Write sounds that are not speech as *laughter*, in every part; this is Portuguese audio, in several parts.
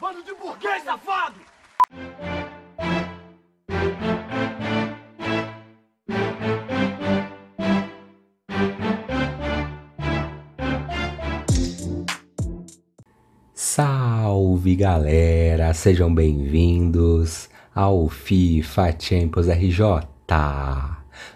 Bando de burguês safado! Salve galera, sejam bem-vindos ao FIFA Champions RJ.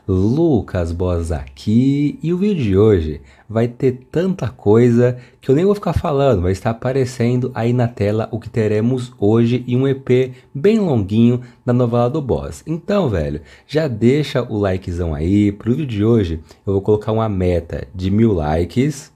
Lucas Bosa aqui e o vídeo de hoje vai ter tanta coisa que eu nem vou ficar falando, vai estar aparecendo aí na tela o que teremos hoje e um EP bem longuinho da novela do Boss. Então, velho, já deixa o likezão aí pro vídeo de hoje. Eu vou colocar uma meta de mil likes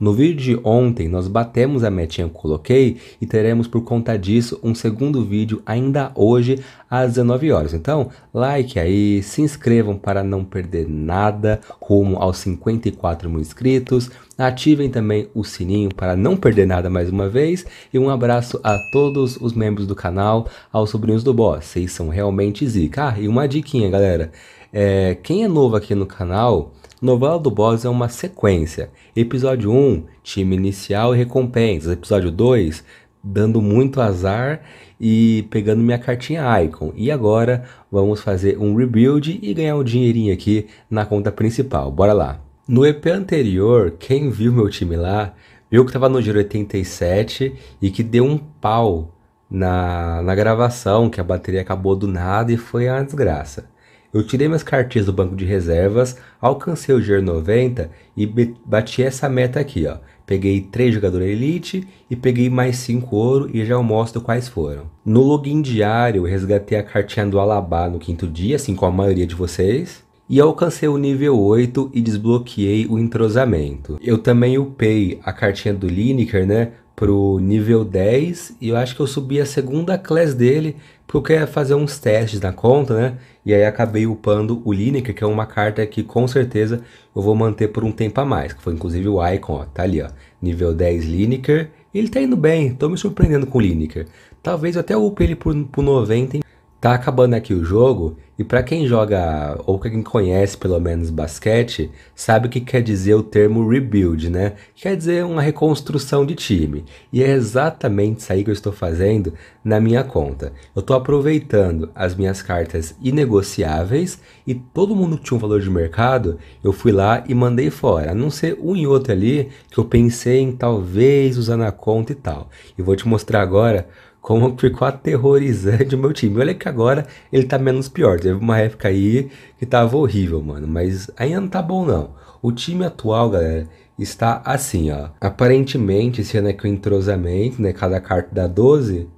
no vídeo de ontem, nós batemos a metinha que coloquei e teremos por conta disso um segundo vídeo ainda hoje às 19 horas. Então, like aí, se inscrevam para não perder nada rumo aos 54 mil inscritos. Ativem também o sininho para não perder nada mais uma vez. E um abraço a todos os membros do canal, aos sobrinhos do boss. Vocês são realmente zica. Ah, e uma diquinha, galera. É, quem é novo aqui no canal, Novela do Boss é uma sequência. Episódio 1, time inicial e recompensas. Episódio 2, dando muito azar e pegando minha cartinha Icon. E agora vamos fazer um rebuild e ganhar um dinheirinho aqui na conta principal. Bora lá! No EP anterior, quem viu meu time lá, viu que tava no giro 87 e que deu um pau na, na gravação, que a bateria acabou do nada e foi uma desgraça. Eu tirei minhas cartinhas do banco de reservas, alcancei o G 90 e bati essa meta aqui, ó. Peguei 3 jogadores elite e peguei mais 5 ouro e já eu mostro quais foram. No login diário, eu resgatei a cartinha do Alabá no quinto dia, assim como a maioria de vocês. E alcancei o nível 8 e desbloqueei o entrosamento. Eu também upei a cartinha do Lineker, né? pro nível 10 e eu acho que eu subi a segunda class dele, porque eu queria fazer uns testes na conta, né? E aí acabei upando o Lineker, que é uma carta que com certeza eu vou manter por um tempo a mais, que foi inclusive o Icon, ó, tá ali, ó, nível 10 Lineker. Ele tá indo bem, tô me surpreendendo com o Lineker. Talvez eu até upe ele pro, pro 90, hein? Tá acabando aqui o jogo, e para quem joga, ou quem conhece pelo menos basquete, sabe o que quer dizer o termo rebuild, né? Quer dizer uma reconstrução de time. E é exatamente isso aí que eu estou fazendo na minha conta. Eu estou aproveitando as minhas cartas inegociáveis e todo mundo que tinha um valor de mercado, eu fui lá e mandei fora. A não ser um e outro ali que eu pensei em talvez usar na conta e tal. E vou te mostrar agora como ficou aterrorizante o meu time. Olha que agora ele tá menos pior. Teve uma época aí que tava horrível, mano. Mas ainda não tá bom, não. O time atual, galera, está assim, ó. Aparentemente, esse ano é que o entrosamento, né? Cada carta dá 12.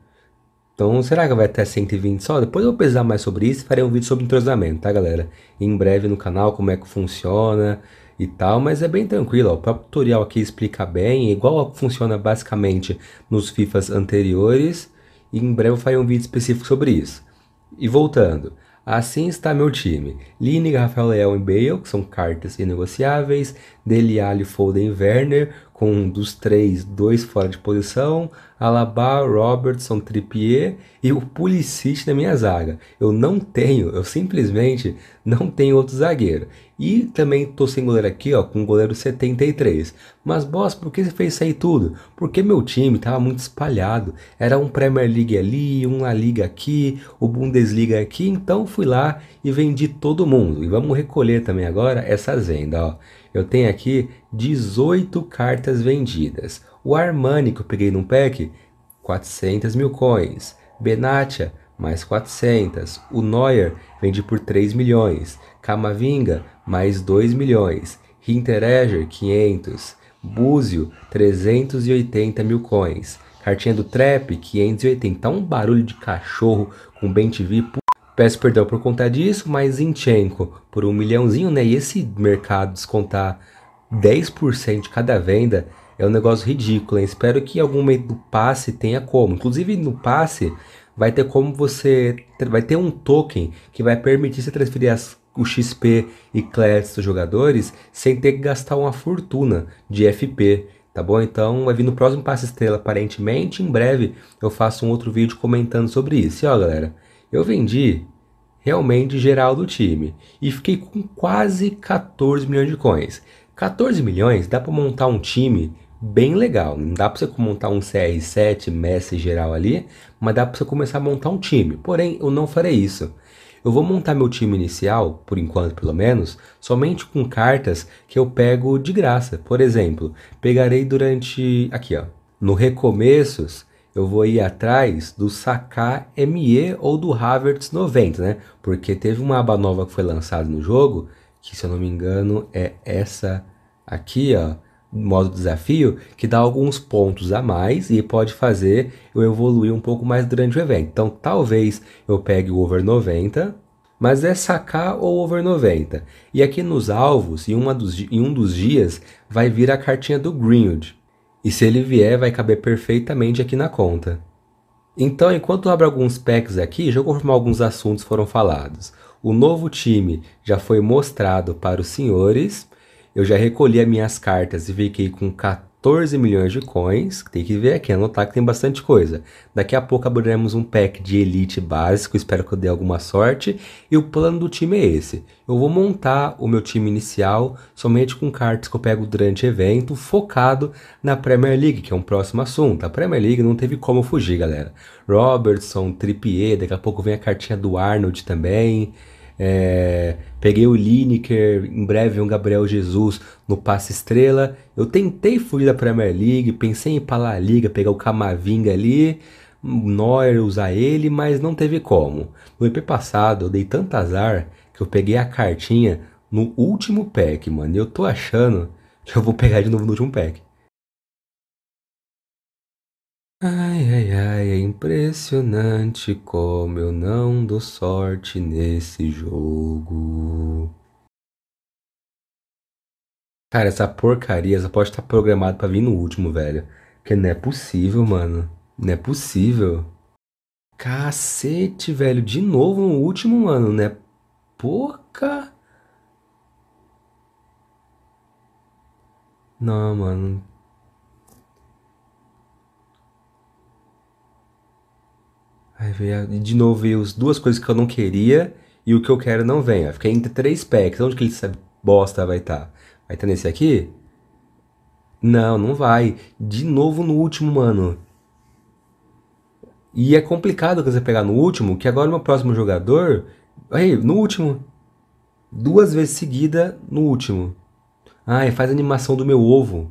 Então, será que vai até 120 só? Depois eu vou pesar mais sobre isso e farei um vídeo sobre entrosamento, tá, galera? Em breve no canal, como é que funciona e tal, mas é bem tranquilo. Ó. O próprio tutorial aqui explica bem, igual funciona basicamente nos FIFAs anteriores e em breve eu farei um vídeo específico sobre isso. E voltando, assim está meu time. Line, Rafael Leão e Bale, que são cartas inegociáveis, Dele Alli, Foden e Werner, com dos três, dois fora de posição, Alaba, Robertson, Trippier e o Pulisic na minha zaga. Eu não tenho, eu simplesmente não tenho outro zagueiro. E também tô sem goleiro aqui, ó, com goleiro 73. Mas boss, por que você fez isso aí tudo? Porque meu time tava muito espalhado. Era um Premier League ali, um La Liga aqui, o Bundesliga aqui, então fui lá e vendi todo mundo. E vamos recolher também agora essas vendas, ó. Eu tenho aqui 18 cartas vendidas. O Armani que eu peguei num pack, 400 mil coins. Benatia, mais 400. O Neuer vende por 3 milhões. Camavinga, mais 2 milhões. Hinteregger, 500. Búzio, 380 mil coins. Cartinha do Trap, 580. Tá então, um barulho de cachorro com bem TV Peço perdão por conta disso, mas Zinchenko por um milhãozinho, né? E esse mercado descontar 10% de cada venda é um negócio ridículo. Hein? Espero que algum meio do passe tenha como. Inclusive no passe vai ter como você vai ter um token que vai permitir você transferir as, o XP e classes dos jogadores sem ter que gastar uma fortuna de FP. Tá bom? Então vai vir no próximo passe estrela aparentemente. Em breve eu faço um outro vídeo comentando sobre isso. E ó, galera. Eu vendi realmente geral do time e fiquei com quase 14 milhões de coins. 14 milhões dá para montar um time bem legal. Não dá para você montar um CR7, Messi geral ali, mas dá para você começar a montar um time. Porém, eu não farei isso. Eu vou montar meu time inicial, por enquanto pelo menos, somente com cartas que eu pego de graça. Por exemplo, pegarei durante aqui, ó, no recomeços eu vou ir atrás do Saka ME ou do Havertz 90, né? Porque teve uma aba nova que foi lançada no jogo, que se eu não me engano é essa aqui, ó, modo desafio, que dá alguns pontos a mais e pode fazer eu evoluir um pouco mais durante o evento. Então talvez eu pegue o over 90, mas é sacar ou over 90. E aqui nos alvos, em, uma dos, em um dos dias, vai vir a cartinha do Greenwood. E se ele vier, vai caber perfeitamente aqui na conta. Então, enquanto eu abro alguns packs aqui, já eu confirmar alguns assuntos foram falados. O novo time já foi mostrado para os senhores. Eu já recolhi as minhas cartas e fiquei com 14. 14 milhões de coins. Tem que ver aqui, anotar que tem bastante coisa. Daqui a pouco abriremos um pack de elite básico, espero que eu dê alguma sorte. E o plano do time é esse. Eu vou montar o meu time inicial somente com cartas que eu pego durante evento, focado na Premier League, que é um próximo assunto. A Premier League não teve como fugir, galera. Robertson, Trippier, daqui a pouco vem a cartinha do Arnold também. É, peguei o Lineker, em breve um Gabriel Jesus no passe estrela. Eu tentei fugir da Premier League, pensei em ir para a Liga, pegar o Camavinga ali, Neuer usar ele, mas não teve como. No EP passado eu dei tanto azar que eu peguei a cartinha no último pack, mano. E eu tô achando que eu vou pegar de novo no último pack. Ai, ai, ai, é impressionante como eu não dou sorte nesse jogo. Cara, essa porcaria só pode estar tá programada pra vir no último, velho. Porque não é possível, mano. Não é possível. Cacete, velho. De novo no último, mano. Não é porca. Não, mano. Aí veio, de novo veio as duas coisas que eu não queria e o que eu quero não vem. Eu fiquei entre três packs. Onde que essa bosta vai estar? Tá? Vai estar tá nesse aqui? Não, não vai. De novo no último, mano. E é complicado você pegar no último, que agora meu próximo jogador. Aí, no último. Duas vezes seguida no último. Ai, faz animação do meu ovo.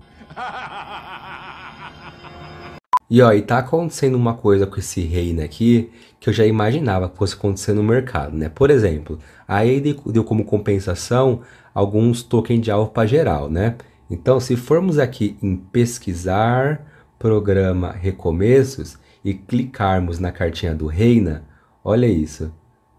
E ó, e tá acontecendo uma coisa com esse reino aqui que eu já imaginava que fosse acontecer no mercado, né? Por exemplo, a ADE deu como compensação alguns tokens de alvo para geral, né? Então, se formos aqui em pesquisar programa recomeços e clicarmos na cartinha do Reina, olha isso.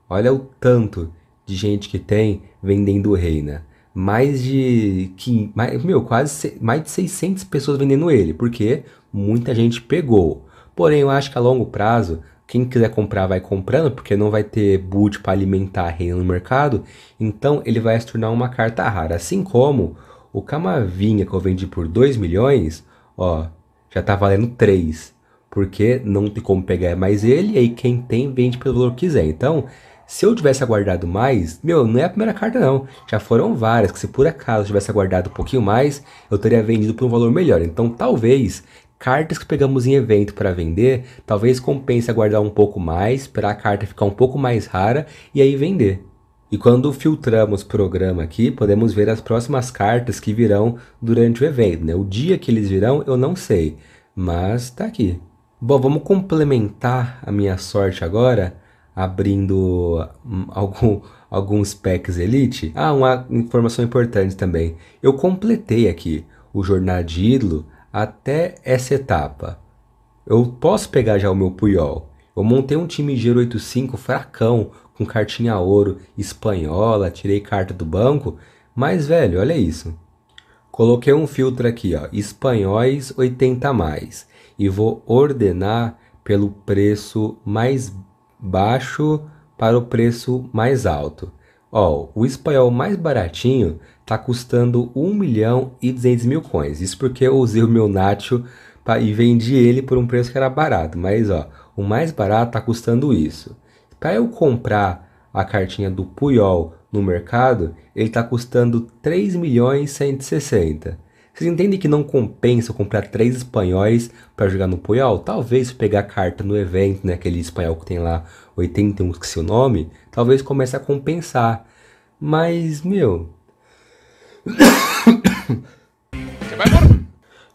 Olha o tanto de gente que tem vendendo Reina mais de. Que, meu, quase mais de 600 pessoas vendendo ele, porque muita gente pegou. Porém, eu acho que a longo prazo, quem quiser comprar vai comprando, porque não vai ter boot para alimentar a renda no mercado, então ele vai se tornar uma carta rara. Assim como o Camavinha que eu vendi por 2 milhões, ó, já tá valendo 3, porque não tem como pegar mais ele, e aí quem tem vende pelo valor que quiser. Então, se eu tivesse aguardado mais, meu, não é a primeira carta não. Já foram várias que se por acaso eu tivesse aguardado um pouquinho mais, eu teria vendido por um valor melhor. Então talvez cartas que pegamos em evento para vender, talvez compense aguardar um pouco mais, esperar a carta ficar um pouco mais rara e aí vender. E quando filtramos o programa aqui, podemos ver as próximas cartas que virão durante o evento. Né? O dia que eles virão, eu não sei, mas está aqui. Bom, vamos complementar a minha sorte agora abrindo hum, algum, *laughs* alguns packs Elite. Ah, uma informação importante também. Eu completei aqui o jornal de ídolo até essa etapa. Eu posso pegar já o meu Puyol. Eu montei um time de 85 fracão, com cartinha ouro espanhola, tirei carta do banco. Mas, velho, olha isso. Coloquei um filtro aqui, ó, espanhóis 80 mais, e vou ordenar pelo preço mais baixo para o preço mais alto. Ó, o espanhol mais baratinho está custando 1 milhão e 200 mil coins. Isso porque eu usei o meu Nacho pra, e vendi ele por um preço que era barato. Mas ó, o mais barato está custando isso. Para eu comprar a cartinha do Puyol no mercado, ele está custando 3 milhões e 160. Vocês entendem que não compensa comprar três espanhóis para jogar no Puyol? Talvez pegar carta no evento, né? Aquele espanhol que tem lá 81, esqueci o nome. Talvez comece a compensar. Mas, meu... Você *coughs* vai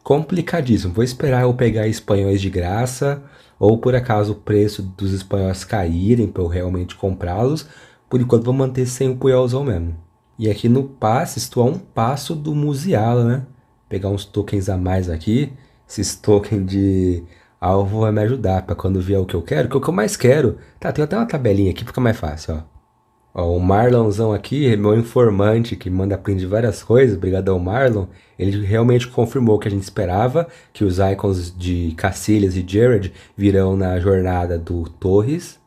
Complicadíssimo. Vou esperar eu pegar espanhóis de graça. Ou por acaso o preço dos espanhóis caírem para eu realmente comprá-los. Por enquanto vou manter sem o Puyolzão mesmo. E aqui no passe, estou a um passo do Musiala, né? pegar uns tokens a mais aqui. Esses tokens de alvo vai me ajudar para quando vier o que eu quero, que é o que eu mais quero. Tá, tem até uma tabelinha aqui, fica mais fácil, ó. Ó, o Marlonzão aqui, meu informante que manda print de várias coisas, obrigado ao Marlon, ele realmente confirmou o que a gente esperava, que os icons de Cacilhas e Jared virão na jornada do Torres.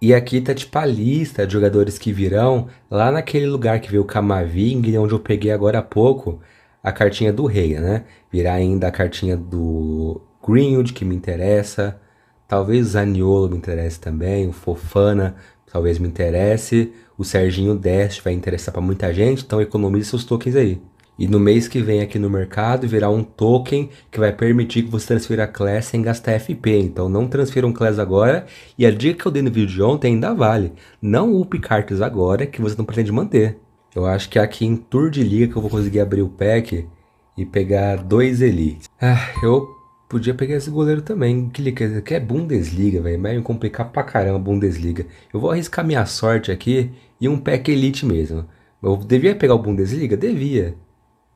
E aqui tá tipo a lista de jogadores que virão lá naquele lugar que veio o Camavinga, onde eu peguei agora há pouco a cartinha do rei, né? Virá ainda a cartinha do Greenwood, que me interessa. Talvez Zaniolo me interesse também, o Fofana talvez me interesse. O Serginho Deste vai interessar para muita gente, então economize seus tokens aí. E no mês que vem aqui no mercado virá um token que vai permitir que você transfira a class sem gastar FP. Então não transfira um class agora. E a dica que eu dei no vídeo de ontem ainda vale. Não up cartas agora que você não pretende manter. Eu acho que é aqui em Tour de Liga que eu vou conseguir abrir o pack e pegar dois Elite. Ah, eu podia pegar esse goleiro também. Clica, que é Bundesliga, velho. Vai me complicar pra caramba Bundesliga. Eu vou arriscar minha sorte aqui e um pack Elite mesmo. Eu devia pegar o Bundesliga? Devia.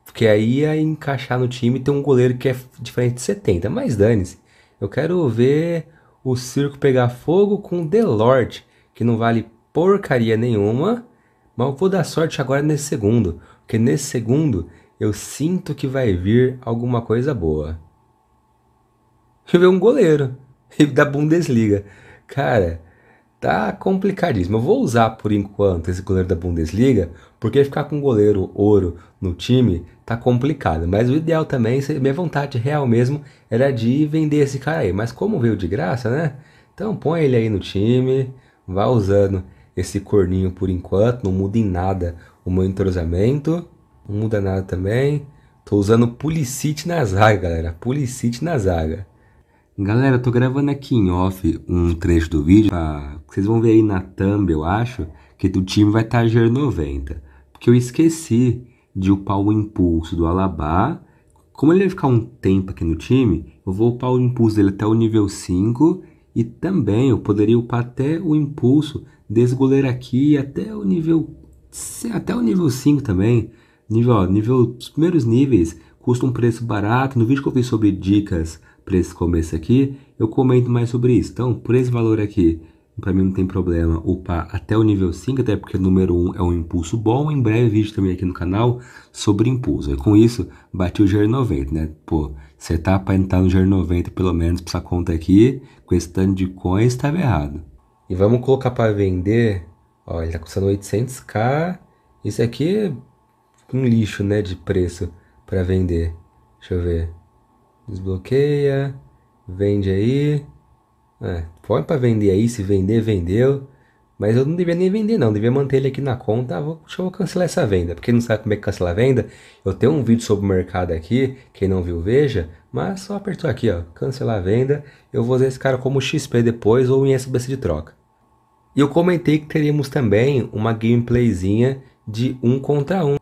Porque aí ia encaixar no time e ter um goleiro que é diferente de 70. Mas dane-se. Eu quero ver o circo pegar fogo com o Delort, que não vale porcaria nenhuma. Mas eu vou dar sorte agora nesse segundo, porque nesse segundo eu sinto que vai vir alguma coisa boa. Eu veio um goleiro *laughs* da Bundesliga. Cara, tá complicadíssimo. Eu vou usar por enquanto esse goleiro da Bundesliga, porque ficar com goleiro ouro no time tá complicado. Mas o ideal também, minha vontade real mesmo, era de vender esse cara aí. Mas como veio de graça, né? Então põe ele aí no time, vá usando esse corninho por enquanto, não muda em nada o meu entrosamento, não muda nada também. Tô usando Pulicite na zaga, galera, Pulicite na zaga. Galera, eu tô gravando aqui em off um trecho do vídeo, pra... Ah, vocês vão ver aí na thumb, eu acho, que o time vai estar tá 90 porque eu esqueci de upar o impulso do Alabá. Como ele vai ficar um tempo aqui no time, eu vou upar o impulso dele até o nível 5 e também eu poderia upar até o impulso desde o goleiro aqui até o nível até o nível 5 também. Nível, ó, nível os primeiros níveis custa um preço barato. No vídeo que eu fiz sobre dicas para esse começo aqui, eu comento mais sobre isso. Então, por esse valor aqui, para mim não tem problema upar até o nível 5, até porque o número 1 é um impulso bom. Em breve vídeo também aqui no canal sobre impulso. E com isso, bati o GR 90, né? Pô, você tá para entrar no GR 90 pelo menos para essa conta aqui, com esse tanto de coins, estava errado. E vamos colocar para vender. Ó, ele tá custando 800k. Isso aqui é um lixo, né, de preço para vender. Deixa eu ver. Desbloqueia, vende aí. É, põe para vender aí, se vender, vendeu. Mas eu não devia nem vender não, eu devia manter ele aqui na conta. Ah, vou, deixa eu cancelar essa venda. Porque não sabe como é que cancela a venda, eu tenho um vídeo sobre o mercado aqui, quem não viu veja, mas só apertou aqui, ó, cancelar a venda, eu vou usar esse cara como XP depois ou em SBC de troca. E eu comentei que teríamos também uma gameplayzinha de um contra um.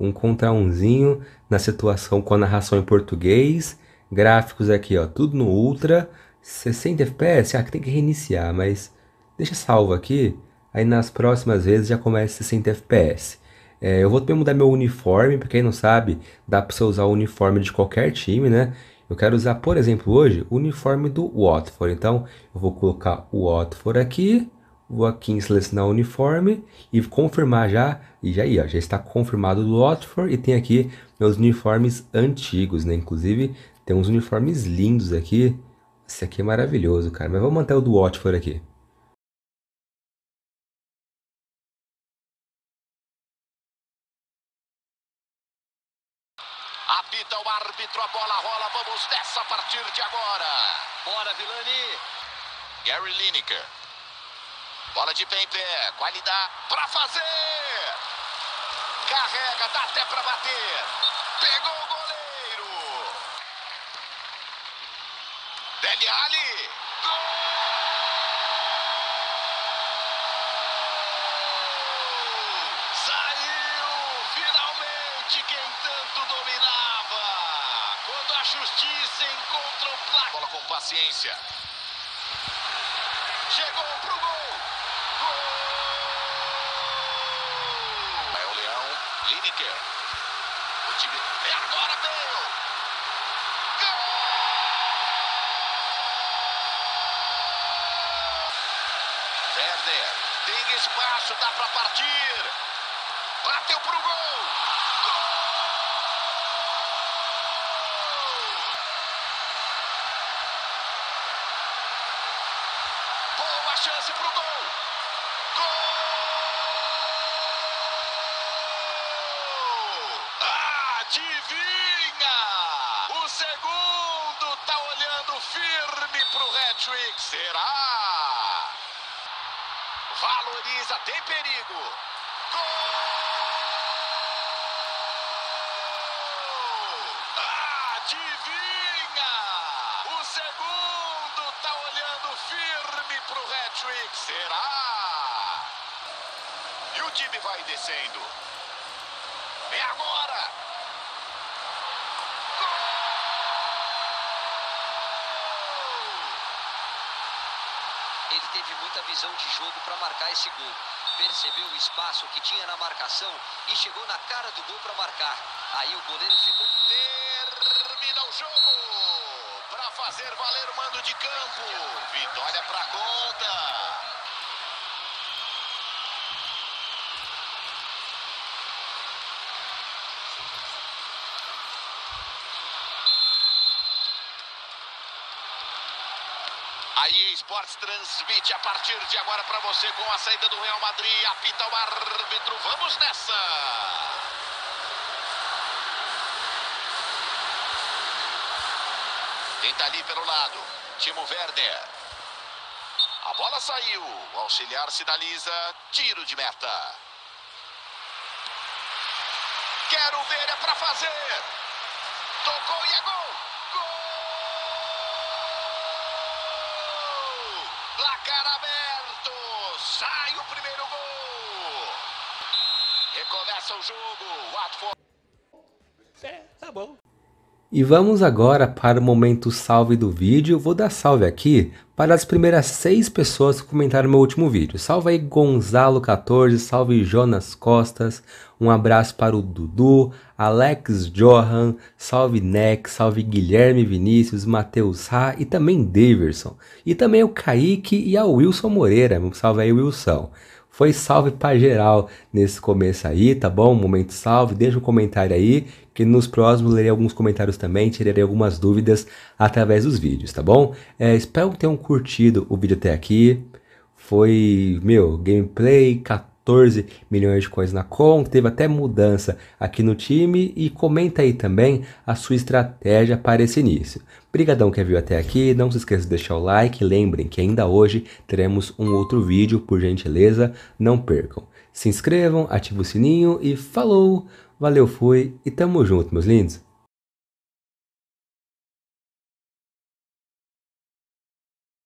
Um contra umzinho na situação com a narração em português, gráficos aqui, ó, tudo no ultra, 60 FPS, ah, tem que reiniciar, mas deixa salvo aqui, aí nas próximas vezes já começa 60 FPS. É, eu vou também mudar meu uniforme, para quem não sabe, dá para você usar o uniforme de qualquer time, né? Eu quero usar, por exemplo, hoje, o uniforme do Watford. Então, eu vou colocar o Watford aqui, vou aqui em selecionar o uniforme e confirmar já, e já aí, ó, já está confirmado do Watford e tem aqui meus uniformes antigos, né? Inclusive, tem uns uniformes lindos aqui. Esse aqui é maravilhoso, cara, mas vou manter o do Watford aqui. Apita o árbitro, a bola rola. Vamos nessa a partir de agora. Bora, Vilani. Gary Lineker. Bola de pé em pé. Qualidade para fazer. Carrega, dá até para bater. Pegou o goleiro. Dele Ali. bola com paciência. Chegou pro gol. Gol! É o Leão Lineker. O time. é agora meu Gol! Werner. Tem espaço, dá para partir. Bateu pro gol. será? Valoriza, tem perigo. Gol! Adivinha! O segundo tá olhando firme pro hat será? E o time vai descendo. É agora! ele teve muita visão de jogo para marcar esse gol. Percebeu o espaço que tinha na marcação e chegou na cara do gol para marcar. Aí o goleiro ficou. Termina o jogo! Para fazer valer o mando de campo. Vitória para conta. A EA Sports transmite a partir de agora para você com a saída do Real Madrid. Apita o árbitro. Vamos nessa! Tenta tá ali pelo lado. Timo Werner. A bola saiu. O auxiliar sinaliza. Tiro de meta. Quero ver é para fazer. Tocou e é gol. placar aberto. Sai o primeiro gol. Recomeça o jogo. Watford. É, tá bom. E vamos agora para o momento salve do vídeo. Vou dar salve aqui para as primeiras seis pessoas que comentaram meu último vídeo. Salve aí Gonzalo14, salve Jonas Costas, um abraço para o Dudu, Alex Johan, salve Neck, salve Guilherme Vinícius, Matheus Ra e também Daverson. E também o Kaique e a Wilson Moreira, salve aí Wilson. Foi salve para geral nesse começo aí, tá bom? Momento salve, deixa um comentário aí, que nos próximos lerei alguns comentários também, tirarei algumas dúvidas através dos vídeos, tá bom? É, espero que tenham curtido o vídeo até aqui. Foi, meu, gameplay 14 14 milhões de coins na conta, teve até mudança aqui no time e comenta aí também a sua estratégia para esse início. Obrigadão que viu até aqui, não se esqueça de deixar o like, lembrem que ainda hoje teremos um outro vídeo, por gentileza, não percam. Se inscrevam, ative o sininho e falou! Valeu, fui e tamo junto, meus lindos!